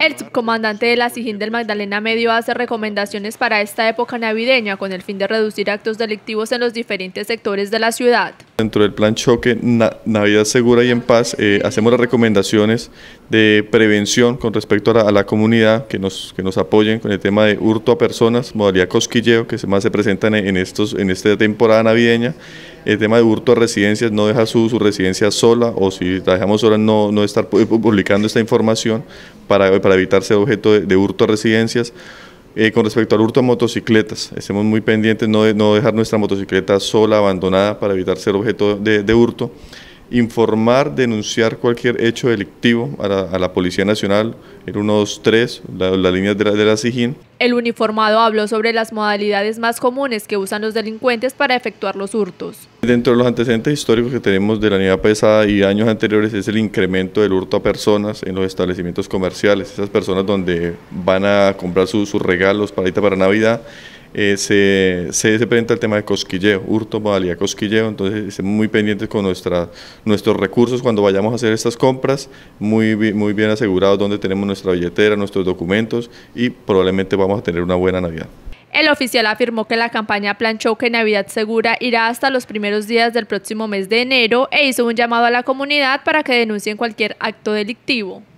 El subcomandante de la SIGIN del Magdalena Medio hace recomendaciones para esta época navideña con el fin de reducir actos delictivos en los diferentes sectores de la ciudad. Dentro del plan choque Navidad Segura y en Paz eh, hacemos las recomendaciones de prevención con respecto a la, comunidad que nos, que nos apoyen con el tema de hurto a personas, modalidad cosquilleo que se más se presentan estos, en esta temporada navideña el tema de hurto a residencias, no deja su, residencia sola o si la dejamos sola no, estar publicando esta información para, para evitar ser objeto de, hurto a residencias. Eh, con respecto al hurto a motocicletas, estemos muy pendientes no de no dejar nuestra motocicleta sola, abandonada, para evitar ser objeto de, de hurto informar, denunciar cualquier hecho delictivo a la, Policía Nacional, el 123, las la líneas de la, SIGIN. El uniformado habló sobre las modalidades más comunes que usan los delincuentes para efectuar los hurtos. Dentro de los antecedentes históricos que tenemos de la unidad pesada y años anteriores es el incremento del hurto a personas en los establecimientos comerciales, esas personas donde van a comprar sus, regalos para, para Navidad eh, se, se, presenta el tema de cosquilleo, hurto, modalidad cosquilleo, entonces estemos muy pendientes con nuestra, nuestros recursos cuando vayamos a hacer estas compras, muy, muy bien asegurados donde tenemos nuestra billetera, nuestros documentos y probablemente vamos a tener una buena Navidad. El oficial afirmó que la campaña planchó que Navidad Segura irá hasta los primeros días del próximo mes de enero e hizo un llamado a la comunidad para que denuncien cualquier acto delictivo.